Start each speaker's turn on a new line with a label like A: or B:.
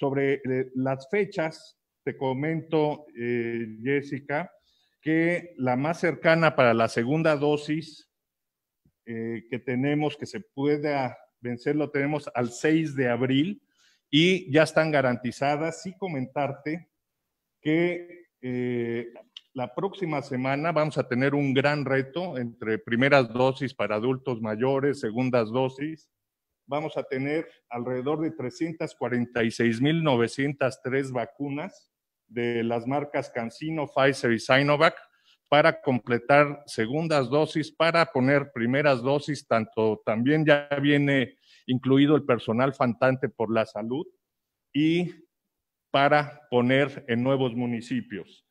A: Sobre eh, las fechas, te comento, eh, Jessica, que la más cercana para la segunda dosis eh, que tenemos, que se pueda vencer, lo tenemos al 6 de abril y ya están garantizadas. Sí comentarte que la próxima semana vamos a tener un gran reto entre primeras dosis para adultos mayores, segundas dosis, vamos a tener alrededor de 346.903 vacunas de las marcas CanSino, Pfizer y Sinovac para completar segundas dosis, para poner primeras dosis, tanto también ya viene incluido el personal fantante por la salud y para poner en nuevos municipios.